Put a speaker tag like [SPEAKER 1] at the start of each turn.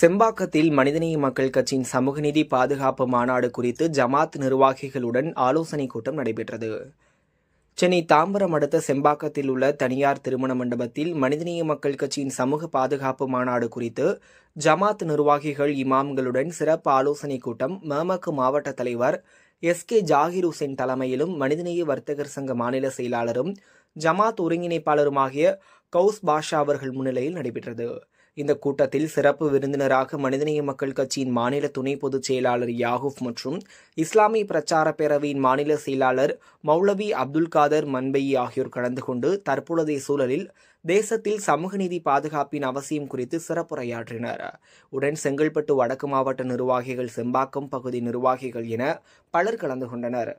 [SPEAKER 1] செம்பாக்கத்தில் மனிதநேய மக்கள் கட்சியின் சமூகநீதி பாதுகாப்பு மாநாடு குறித்து ஜமாத் நிர்வாகிகளுடன் ஆலோசனை கூட்டம் நடைபெற்றது சென்னை தாம்பரம் அடுத்த செம்பாக்கத்தில் உள்ள தனியார் திருமண மண்டபத்தில் மனிதநேய மக்கள் கட்சியின் சமூக பாதுகாப்பு மாநாடு குறித்து ஜமாத் நிர்வாகிகள் இமாம்களுடன் சிறப்பு ஆலோசனைக் கூட்டம் மேமக்கு மாவட்ட தலைவர் எஸ் கே ஜாகிர் ஹுசேன் தலைமையிலும் மனிதநேய வர்த்தகர் சங்க மாநில செயலாளரும் ஜமாத் ஒருங்கிணைப்பாளருமாகிய கௌஸ் பாஷா அவர்கள் முன்னிலையில் நடைபெற்றது இந்த கூட்டத்தில் சிறப்பு விருந்தினராக மனிதநேய மக்கள் கட்சியின் மாநில துணை பொதுச் செயலாளர் யாகுப் மற்றும் இஸ்லாமிய பிரச்சார பேரவையின் மாநில செயலாளர் மௌலவி அப்துல் காதர் மன்பையி ஆகியோர் கலந்து கொண்டு தற்பொழுதைய சூழலில் தேசத்தில் சமூக நீதி பாதுகாப்பின் அவசியம் குறித்து சிறப்புரையாற்றினர் உடன் செங்கல்பட்டு வடக்கு மாவட்ட நிர்வாகிகள் செம்பாக்கம் பகுதி நிர்வாகிகள் என பலர் கலந்து கொண்டனர்